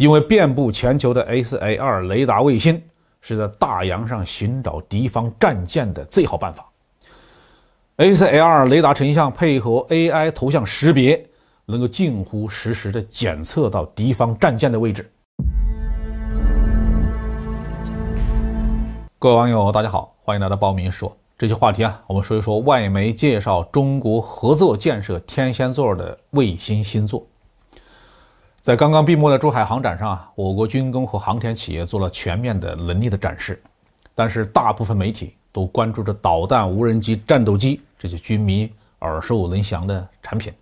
因为遍布全球的 s a 2雷达卫星是在大洋上寻找敌方战舰的最好办法。s a 2雷达成像配合 AI 图像识别，能够近乎实时的检测到敌方战舰的位置。各位网友，大家好，欢迎来到《报名说》。这期话题啊，我们说一说外媒介绍中国合作建设天蝎座的卫星星座。在刚刚闭幕的珠海航展上啊，我国军工和航天企业做了全面的能力的展示，但是大部分媒体都关注着导弹、无人机、战斗机这些军迷耳熟能详的产品，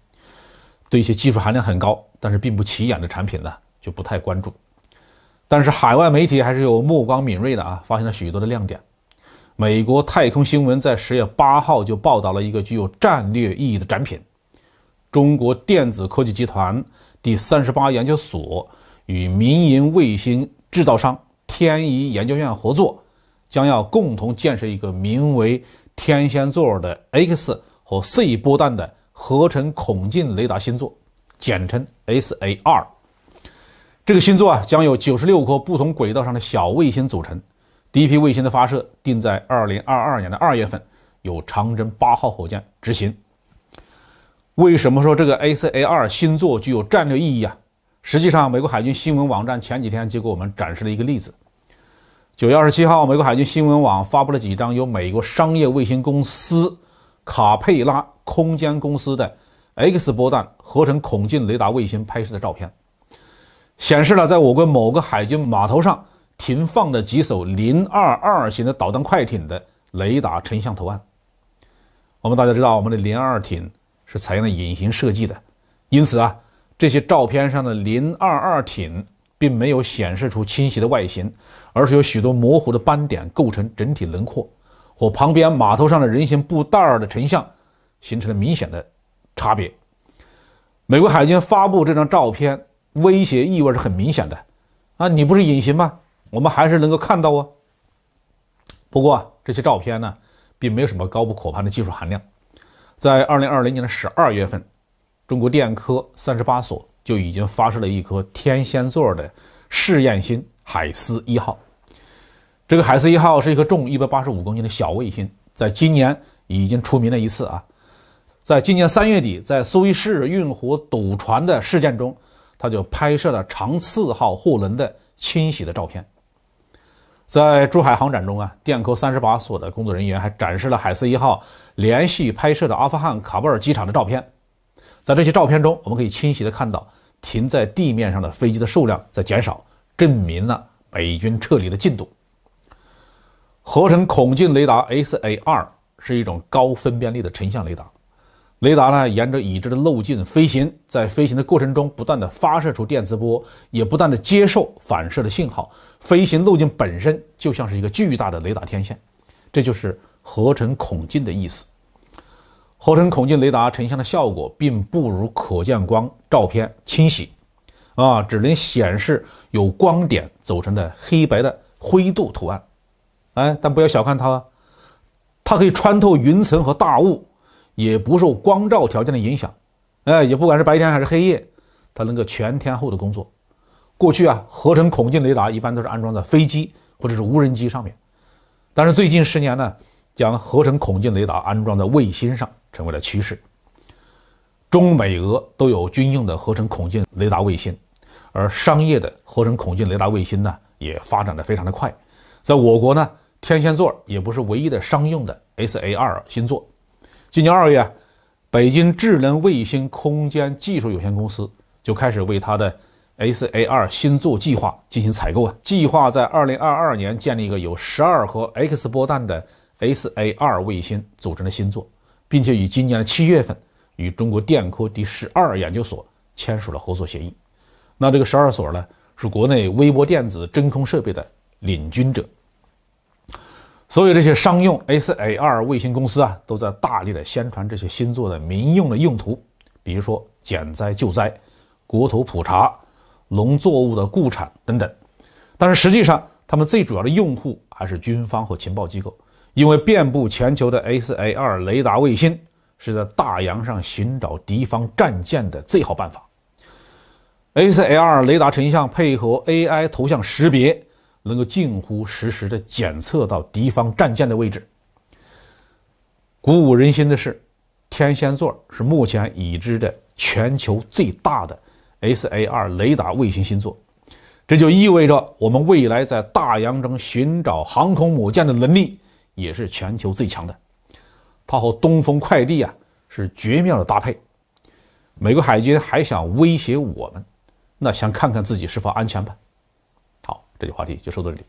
对一些技术含量很高但是并不起眼的产品呢，就不太关注。但是海外媒体还是有目光敏锐的啊，发现了许多的亮点。美国太空新闻在十月八号就报道了一个具有战略意义的展品。中国电子科技集团第三十八研究所与民营卫星制造商天仪研究院合作，将要共同建设一个名为“天仙座”的 X 和 C 波段的合成孔径雷达星座，简称 s a 二。这个星座啊，将由九十六颗不同轨道上的小卫星组成。第一批卫星的发射定在二零二二年的二月份，由长征八号火箭执行。为什么说这个 A C A 二星座具有战略意义啊？实际上，美国海军新闻网站前几天就给我们展示了一个例子。九月二十七号，美国海军新闻网发布了几张由美国商业卫星公司卡佩拉空间公司的 X 波段合成孔径雷达卫星拍摄的照片，显示了在我国某个海军码头上停放的几艘零二二型的导弹快艇的雷达成像图案。我们大家知道，我们的零二艇。是采用了隐形设计的，因此啊，这些照片上的零二二艇并没有显示出清晰的外形，而是由许多模糊的斑点构成整体轮廓，和旁边码头上的人形布袋儿的成像形成了明显的差别。美国海军发布这张照片，威胁意味是很明显的。啊，你不是隐形吗？我们还是能够看到啊。不过这些照片呢，并没有什么高不可攀的技术含量。在二零二零年的十二月份，中国电科三十八所就已经发射了一颗天蝎座的试验星“海思一号”。这个“海思一号”是一颗重一百八十五公斤的小卫星，在今年已经出名了一次啊！在今年三月底，在苏伊士运河堵船的事件中，他就拍摄了长赐号货轮的清洗的照片。在珠海航展中啊，电科三十八所的工作人员还展示了海四一号连续拍摄的阿富汗喀布尔机场的照片。在这些照片中，我们可以清晰地看到停在地面上的飞机的数量在减少，证明了美军撤离的进度。合成孔径雷达 （SAR） 是一种高分辨率的成像雷达。雷达呢，沿着已知的路径飞行，在飞行的过程中，不断地发射出电磁波，也不断地接受反射的信号。飞行路径本身就像是一个巨大的雷达天线，这就是合成孔径的意思。合成孔径雷达成像的效果并不如可见光照片清晰，啊，只能显示有光点组成的黑白的灰度图案。哎，但不要小看它，它可以穿透云层和大雾。也不受光照条件的影响，哎，也不管是白天还是黑夜，它能够全天候的工作。过去啊，合成孔径雷达一般都是安装在飞机或者是无人机上面，但是最近十年呢，将合成孔径雷达安装在卫星上成为了趋势。中美俄都有军用的合成孔径雷达卫星，而商业的合成孔径雷达卫星呢，也发展的非常的快。在我国呢，天线座也不是唯一的商用的 s a 2星座。今年二月，北京智能卫星空间技术有限公司就开始为它的 S A 二星座计划进行采购啊，计划在二零二二年建立一个有十二颗 X 波段的 S A 二卫星组成的星座，并且于今年的七月份与中国电科第十二研究所签署了合作协议。那这个十二所呢，是国内微波电子真空设备的领军者。所有这些商用 SAR 卫星公司啊，都在大力的宣传这些星座的民用的用途，比如说减灾救灾、国土普查、农作物的固产等等。但是实际上，他们最主要的用户还是军方和情报机构，因为遍布全球的 SAR 雷达卫星是在大洋上寻找敌方战舰的最好办法。SAR 雷达成像配合 AI 图像识别。能够近乎实时的检测到敌方战舰的位置。鼓舞人心的是，天蝎座是目前已知的全球最大的 SAR 雷达卫星星座，这就意味着我们未来在大洋中寻找航空母舰的能力也是全球最强的。它和东风快递啊是绝妙的搭配。美国海军还想威胁我们，那先看看自己是否安全吧。这期话题就说到这里。